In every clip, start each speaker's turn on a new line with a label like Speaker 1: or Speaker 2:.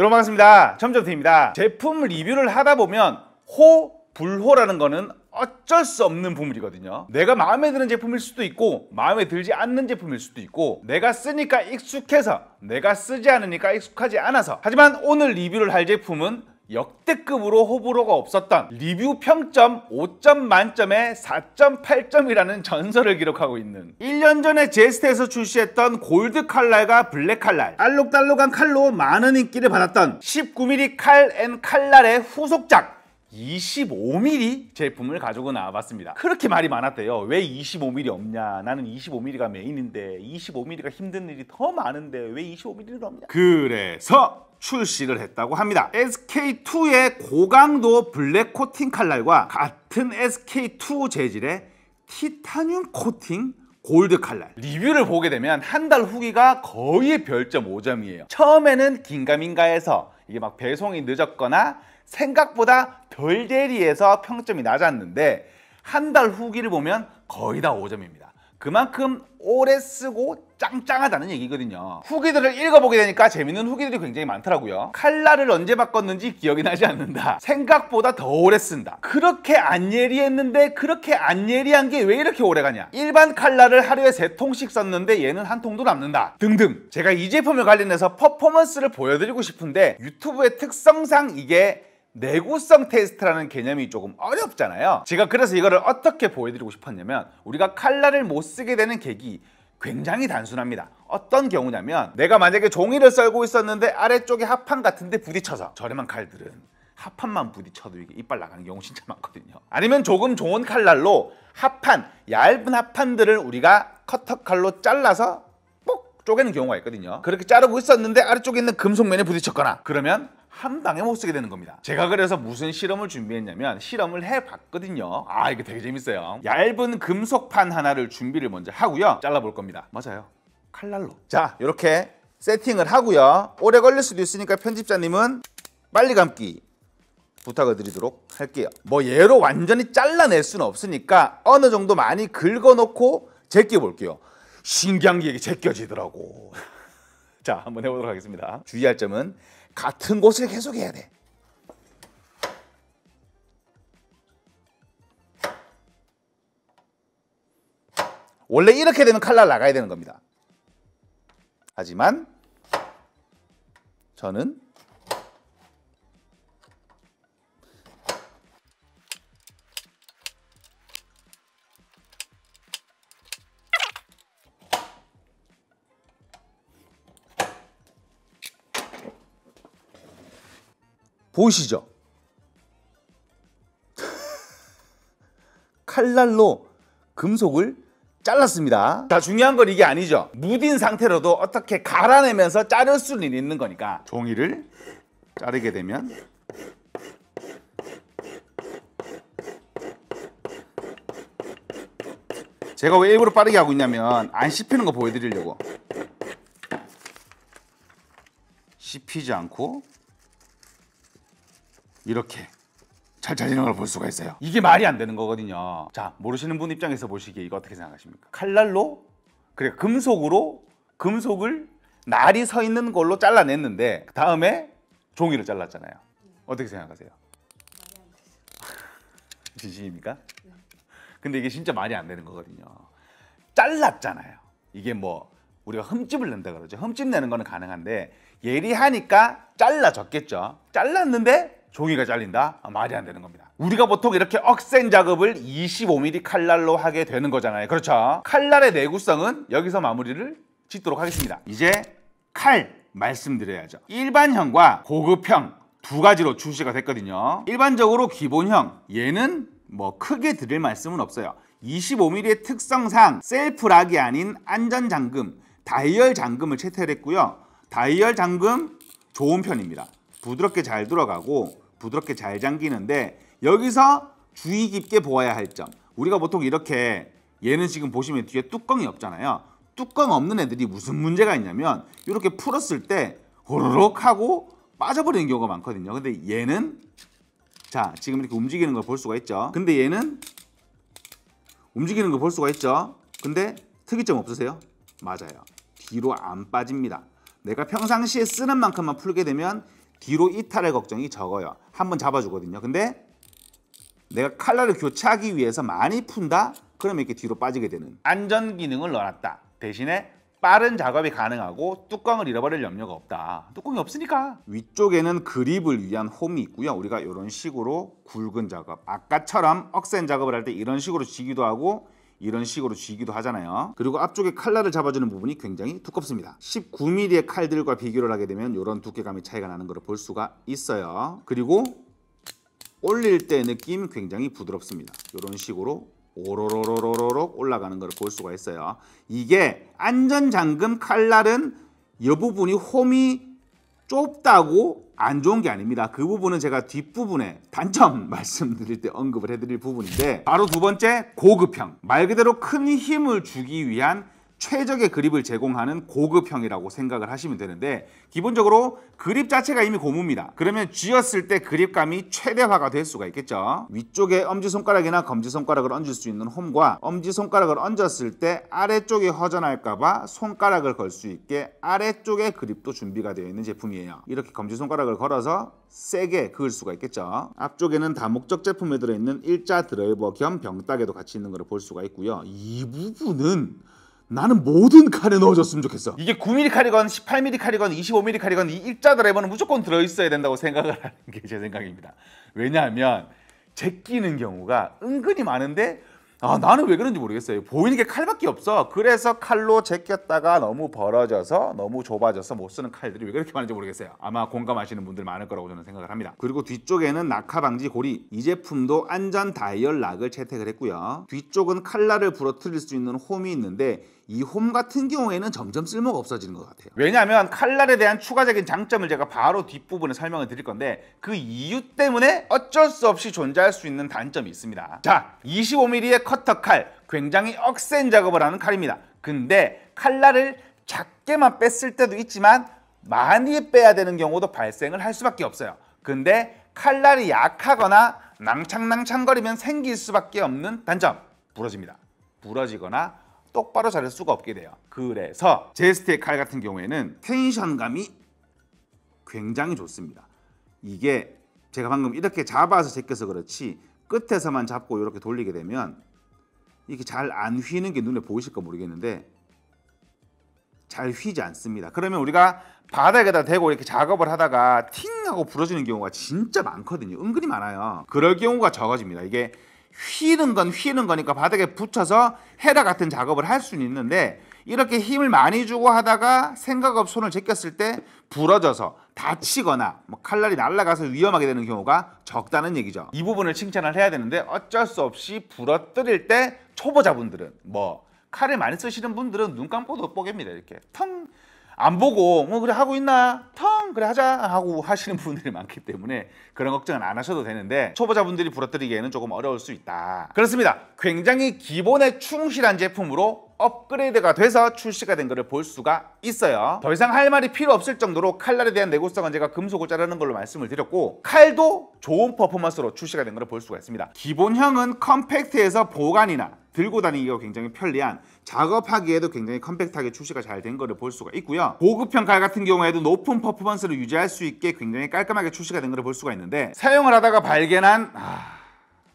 Speaker 1: 여러분 반갑습니다. 점점T입니다. 제품 리뷰를 하다 보면 호, 불호라는 거는 어쩔 수 없는 부물이거든요 내가 마음에 드는 제품일 수도 있고 마음에 들지 않는 제품일 수도 있고 내가 쓰니까 익숙해서 내가 쓰지 않으니까 익숙하지 않아서 하지만 오늘 리뷰를 할 제품은 역대급으로 호불호가 없었던 리뷰 평점 5점 만점에 4.8점이라는 전설을 기록하고 있는 1년 전에 제스트에서 출시했던 골드 칼날과 블랙 칼날 알록달록한 칼로 많은 인기를 받았던 19mm 칼앤 칼날의 후속작 25mm 제품을 가지고 나와봤습니다 그렇게 말이 많았대요 왜 25mm 없냐 나는 25mm가 메인인데 25mm가 힘든 일이 더 많은데 왜 25mm는 없냐 그래서 출시를 했다고 합니다. SK2의 고강도 블랙 코팅 칼날과 같은 SK2 재질의 티타늄 코팅 골드 칼날 리뷰를 보게 되면 한 달 후기가 거의 별점 5점이에요 처음에는 긴가민가해서 이게 막 배송이 늦었거나 생각보다 별 대리해서 평점이 낮았는데 한 달 후기를 보면 거의 다 5점입니다 그만큼 오래 쓰고 짱짱하다는 얘기거든요 후기들을 읽어보게 되니까 재밌는 후기들이 굉장히 많더라고요 칼날을 언제 바꿨는지 기억이 나지 않는다 생각보다 더 오래 쓴다 그렇게 안 예리했는데 그렇게 안 예리한 게 왜 이렇게 오래 가냐 일반 칼날을 하루에 세통씩 썼는데 얘는 한 통도 남는다 등등 제가 이 제품을 관련해서 퍼포먼스를 보여드리고 싶은데 유튜브의 특성상 이게 내구성 테스트라는 개념이 조금 어렵잖아요 제가 그래서 이거를 어떻게 보여드리고 싶었냐면 우리가 칼날을 못 쓰게 되는 계기 굉장히 단순합니다 어떤 경우냐면 내가 만약에 종이를 썰고 있었는데 아래쪽에 합판 같은데 부딪혀서 저렴한 칼들은 합판만 부딪혀도 이게 이빨 나가는 경우 진짜 많거든요 아니면 조금 좋은 칼날로 합판, 얇은 합판들을 우리가 커터칼로 잘라서 뽁 쪼개는 경우가 있거든요 그렇게 자르고 있었는데 아래쪽에 있는 금속면에 부딪혔거나 그러면 한 방에 못 쓰게 되는 겁니다. 제가 그래서 무슨 실험을 준비했냐면 실험을 해봤거든요. 아 이게 되게 재밌어요. 얇은 금속판 하나를 준비를 먼저 하고요. 잘라볼 겁니다. 맞아요. 칼날로. 자 이렇게 세팅을 하고요. 오래 걸릴 수도 있으니까 편집자님은 빨리 감기 부탁을 드리도록 할게요. 뭐 얘로 완전히 잘라낼 수는 없으니까 어느 정도 많이 긁어놓고 제껴볼게요. 신기한 게 제껴지더라고. 자 한번 해보도록 하겠습니다. 주의할 점은 같은 곳을 계속 해야 돼. 원래 이렇게 되면 칼날 나가야 되는 겁니다. 하지만 저는 보이시죠? 칼날로 금속을 잘랐습니다. 다 중요한 건 이게 아니죠. 무딘 상태로도 어떻게 갈아내면서 자를 수는 있는 거니까 종이를 자르게 되면 제가 왜 일부러 빠르게 하고 있냐면 안 씹히는 거 보여드리려고 씹히지 않고 이렇게
Speaker 2: 잘 잘리는 걸 볼 수가 있어요
Speaker 1: 이게 말이 안 되는 거거든요 자 모르시는 분 입장에서 보시기에 이거 어떻게 생각하십니까? 칼날로 그래 금속으로 금속을 날이 서 있는 걸로 잘라냈는데 다음에 종이를 잘랐잖아요 어떻게 생각하세요? 진심입니까? 근데 이게 진짜 말이 안 되는 거거든요 잘랐잖아요 이게 뭐 우리가 흠집을 낸다 그러죠 흠집 내는 거는 가능한데 예리하니까 잘라졌겠죠 잘랐는데 종이가 잘린다? 아, 말이 안 되는 겁니다. 우리가 보통 이렇게 억센 작업을 25mm 칼날로 하게 되는 거잖아요. 그렇죠? 칼날의 내구성은 여기서 마무리를 짓도록 하겠습니다. 이제 칼 말씀드려야죠. 일반형과 고급형 두 가지로 출시가 됐거든요. 일반적으로 기본형 얘는 뭐 크게 드릴 말씀은 없어요. 25mm의 특성상 셀프락이 아닌 안전잠금 다이얼 잠금을 채택했고요. 다이얼 잠금 좋은 편입니다. 부드럽게 잘 들어가고 부드럽게 잘 잠기는데 여기서 주의 깊게 보아야 할 점 우리가 보통 이렇게 얘는 지금 보시면 뒤에 뚜껑이 없잖아요 뚜껑 없는 애들이 무슨 문제가 있냐면 이렇게 풀었을 때 호로록 하고 빠져버리는 경우가 많거든요 근데 얘는 자 지금 이렇게 움직이는 걸 볼 수가 있죠 근데 얘는 움직이는 걸 볼 수가 있죠 근데 특이점 없으세요? 맞아요 뒤로 안 빠집니다 내가 평상시에 쓰는 만큼만 풀게 되면 뒤로 이탈의 걱정이 적어요. 한번 잡아주거든요. 근데 내가 칼날을 교차하기 위해서 많이 푼다? 그러면 이렇게 뒤로 빠지게 되는 안전 기능을 넣어놨다. 대신에 빠른 작업이 가능하고 뚜껑을 잃어버릴 염려가 없다. 뚜껑이 없으니까. 위쪽에는 그립을 위한 홈이 있고요. 우리가 이런 식으로 굵은 작업, 아까처럼 억센 작업을 할 때 이런 식으로 지기도 하고 이런 식으로 쥐기도 하잖아요. 그리고 앞쪽에 칼날을 잡아주는 부분이 굉장히 두껍습니다. 19mm의 칼들과 비교를 하게 되면 이런 두께감이 차이가 나는 걸 볼 수가 있어요. 그리고 올릴 때 느낌 굉장히 부드럽습니다. 이런 식으로 오로로로로록 올라가는 걸 볼 수가 있어요. 이게 안전잠금 칼날은 이 부분이 홈이 좁다고 안 좋은 게 아닙니다. 그 부분은 제가 뒷부분에 단점 말씀드릴 때 언급을 해드릴 부분인데 바로 두 번째 고급형 말 그대로 큰 힘을 주기 위한 최적의 그립을 제공하는 고급형이라고 생각을 하시면 되는데 기본적으로 그립 자체가 이미 고무입니다. 그러면 쥐었을 때 그립감이 최대화가 될 수가 있겠죠. 위쪽에 엄지손가락이나 검지손가락을 얹을 수 있는 홈과 엄지손가락을 얹었을 때 아래쪽이 허전할까봐 손가락을 걸 수 있게 아래쪽에 그립도 준비가 되어 있는 제품이에요. 이렇게 검지손가락을 걸어서 세게 그을 수가 있겠죠. 앞쪽에는 다목적 제품에 들어있는 일자 드라이버 겸 병따개도 같이 있는 걸 볼 수가 있고요. 이 부분은 나는 모든 칼에 넣어줬으면 좋겠어. 이게 9mm 칼이건 18mm 칼이건 25mm 칼이건 이 일자 드라이버는 무조건 들어있어야 된다고 생각을 하는 게 제 생각입니다. 왜냐하면 제끼는 경우가 은근히 많은데 아 나는 왜 그런지 모르겠어요. 보이는 게 칼밖에 없어. 그래서 칼로 제꼈다가 너무 벌어져서 너무 좁아져서 못 쓰는 칼들이 왜 그렇게 많은지 모르겠어요. 아마 공감하시는 분들 많을 거라고 저는 생각을 합니다. 그리고 뒤쪽에는 낙하 방지 고리 이 제품도 안전 다이얼 락을 채택을 했고요. 뒤쪽은 칼날을 부러뜨릴 수 있는 홈이 있는데 이홈 같은 경우에는 점점 쓸모가 없어지는 것 같아요. 왜냐하면 칼날에 대한 추가적인 장점을 제가 바로 뒷부분에 설명을 드릴 건데 그 이유 때문에 어쩔 수 없이 존재할 수 있는 단점이 있습니다. 자, 25mm의 커터 칼, 굉장히 억센 작업을 하는 칼입니다. 근데 칼날을 작게만 뺐을 때도 있지만 많이 빼야 되는 경우도 발생을 할 수밖에 없어요. 근데 칼날이 약하거나 낭창낭창거리면 생길 수밖에 없는 단점 부러집니다. 부러지거나 똑바로 자를 수가 없게 돼요. 그래서 제스트의 칼 같은 경우에는 텐션감이 굉장히 좋습니다. 이게 제가 방금 이렇게 잡아서 제껴서 그렇지 끝에서만 잡고 이렇게 돌리게 되면 이렇게 잘 안 휘는 게 눈에 보이실까 모르겠는데 잘 휘지 않습니다. 그러면 우리가 바닥에다 대고 이렇게 작업을 하다가 팅 하고 부러지는 경우가 진짜 많거든요. 은근히 많아요. 그럴 경우가 적어집니다. 이게 휘는 건 휘는 거니까 바닥에 붙여서 헤라 같은 작업을 할 수는 있는데 이렇게 힘을 많이 주고 하다가 생각 없이 손을 제꼈을 때 부러져서 다치거나 뭐 칼날이 날아가서 위험하게 되는 경우가 적다는 얘기죠. 이 부분을 칭찬을 해야 되는데 어쩔 수 없이 부러뜨릴 때 초보자분들은 뭐 칼을 많이 쓰시는 분들은 눈 감고도 뽀갭니다 이렇게 텅안 보고 뭐 그래 하고 있나 텅 그래 하자 하고 하시는 분들이 많기 때문에 그런 걱정은 안 하셔도 되는데 초보자분들이 부러뜨리기에는 조금 어려울 수 있다 그렇습니다 굉장히 기본에 충실한 제품으로 업그레이드가 돼서 출시가 된 것을 볼 수가 있어요. 더 이상 할 말이 필요 없을 정도로 칼날에 대한 내구성은 제가 금속을 자르는 걸로 말씀을 드렸고 칼도 좋은 퍼포먼스로 출시가 된 것을 볼 수가 있습니다. 기본형은 컴팩트해서 보관이나 들고 다니기가 굉장히 편리한 작업하기에도 굉장히 컴팩트하게 출시가 잘 된 것을 볼 수가 있고요 고급형 칼 같은 경우에도 높은 퍼포먼스를 유지할 수 있게 굉장히 깔끔하게 출시가 된 것을 볼 수가 있는데 사용을 하다가 발견한 아...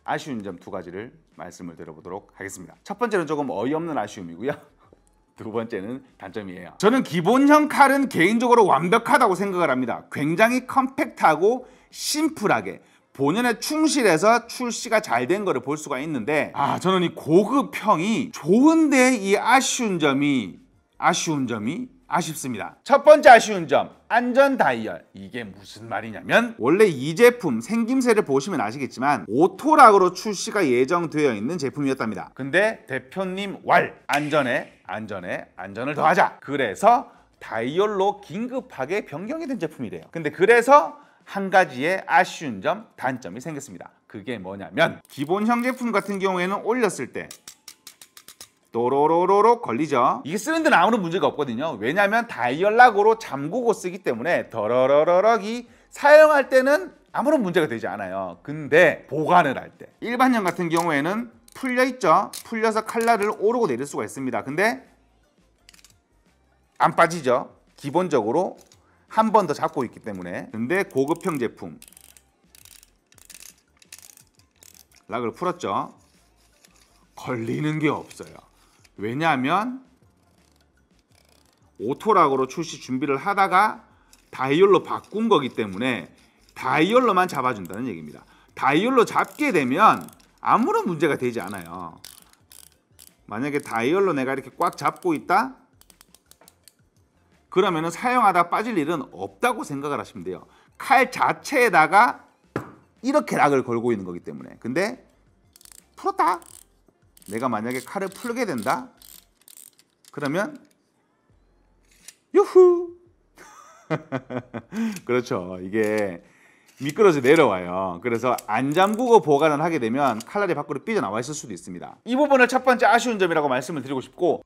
Speaker 1: 아쉬운 점 두 가지를 말씀을 드려보도록 하겠습니다. 첫 번째는 조금 어이없는 아쉬움이고요. 두 번째는 단점이에요. 저는 기본형 칼은 개인적으로 완벽하다고 생각을 합니다. 굉장히 컴팩트하고 심플하게 본연에 충실해서 출시가 잘 된 것을 볼 수가 있는데 아 저는 이 고급형이 좋은데 이 아쉬운 점이 아쉬운 점이 아쉽습니다. 첫 번째 아쉬운 점, 안전 다이얼. 이게 무슨 말이냐면 원래 이 제품 생김새를 보시면 아시겠지만 오토락으로 출시가 예정되어 있는 제품이었답니다. 근데 대표님 왈! 안전에 안전에 안전을 더하자! 그래서 다이얼로 긴급하게 변경이 된 제품이래요. 근데 그래서 한 가지의 아쉬운 점, 단점이 생겼습니다. 그게 뭐냐면 기본형 제품 같은 경우에는 올렸을 때 도로로로로 걸리죠. 이게 쓰는 데 아무런 문제가 없거든요. 왜냐하면 다이얼락으로 잠그고 쓰기 때문에 더러러러럭이 사용할 때는 아무런 문제가 되지 않아요. 근데 보관을 할 때 일반형 같은 경우에는 풀려 있죠. 풀려서 칼날을 오르고 내릴 수가 있습니다. 근데 안 빠지죠. 기본적으로 한 번 더 잡고 있기 때문에 근데 고급형 제품 락을 풀었죠. 걸리는 게 없어요. 왜냐하면 오토락으로 출시 준비를 하다가 다이얼로 바꾼 거기 때문에 다이얼로만 잡아준다는 얘기입니다. 다이얼로 잡게 되면 아무런 문제가 되지 않아요. 만약에 다이얼로 내가 이렇게 꽉 잡고 있다? 그러면 사용하다 빠질 일은 없다고 생각을 하시면 돼요. 칼 자체에다가 이렇게 락을 걸고 있는 거기 때문에 근데 풀었다 내가 만약에 칼을 풀게 된다? 그러면 유후! 그렇죠. 이게 미끄러져 내려와요. 그래서 안 잠그고 보관을 하게 되면 칼날이 밖으로 삐져나와 있을 수도 있습니다. 이 부분을 첫 번째 아쉬운 점이라고 말씀을 드리고 싶고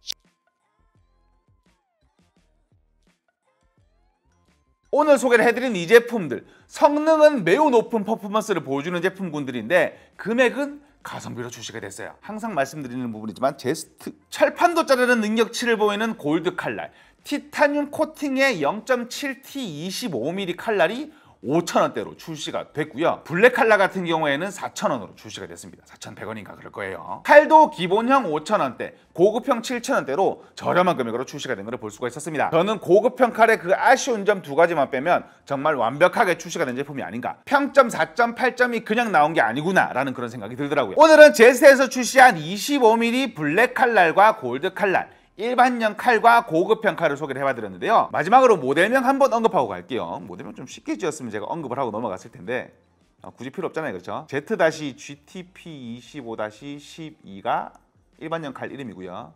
Speaker 1: 오늘 소개를 해드린 이 제품들 성능은 매우 높은 퍼포먼스를 보여주는 제품군들인데 금액은 가성비로 출시가 됐어요. 항상 말씀드리는 부분이지만 제스트 철판도 자르는 능력치를 보이는 골드 칼날, 티타늄 코팅의 0.7T 25mm 칼날이 5,000원대로 출시가 됐고요. 블랙칼라 같은 경우에는 4,000원으로 출시가 됐습니다. 4,100원인가 그럴 거예요. 칼도 기본형 5,000원대, 고급형 7,000원대로 저렴한 금액으로 출시가 된걸볼 수가 있었습니다. 저는 고급형 칼의 그 아쉬운 점 두 가지만 빼면 정말 완벽하게 출시가 된 제품이 아닌가. 평점 4.8점이 그냥 나온 게 아니구나 라는 그런 생각이 들더라고요. 오늘은 제스에서 출시한 25mm 블랙칼날과 골드칼날 일반형 칼과 고급형 칼을 소개를 해봐드렸는데요. 마지막으로 모델명 한번 언급하고 갈게요. 모델명 좀 쉽게 지었으면 제가 언급을 하고 넘어갔을 텐데 어, 굳이 필요 없잖아요. 그렇죠? Z-GTP25-12가 일반형 칼 이름이고요.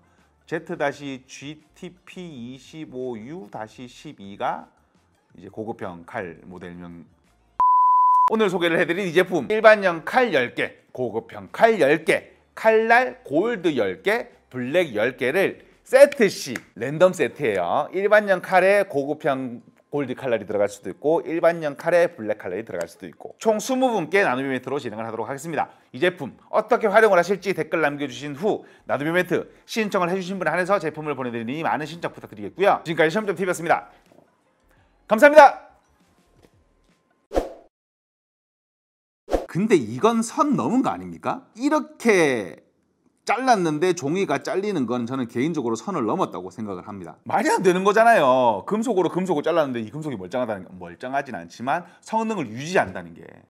Speaker 1: Z-GTP25U-12가 이제 고급형 칼 모델명 오늘 소개를 해드린 이 제품 일반형 칼 10개, 고급형 칼 10개, 칼날 골드 10개, 블랙 10개를 세트 C 랜덤 세트예요. 일반형 카레 고급형 골드 칼날이 들어갈 수도 있고 일반형 카레 블랙 칼날이 들어갈 수도 있고 총 20분께 나눔 이벤트로 진행을 하도록 하겠습니다. 이 제품 어떻게 활용을 하실지 댓글 남겨주신 후 나눔 이벤트 신청을 해주신 분 한해서 제품을 보내드리니 많은 신청 부탁드리겠고요. 지금까지 시험점TV였습니다. 감사합니다. 근데 이건 선 넘은 거 아닙니까? 이렇게 잘랐는데 종이가 잘리는 건 저는 개인적으로 선을 넘었다고 생각을 합니다. 말이 안 되는 거잖아요. 금속으로 금속을 잘랐는데 이 금속이 멀쩡하다는 멀쩡하진 않지만 성능을 유지한다는 게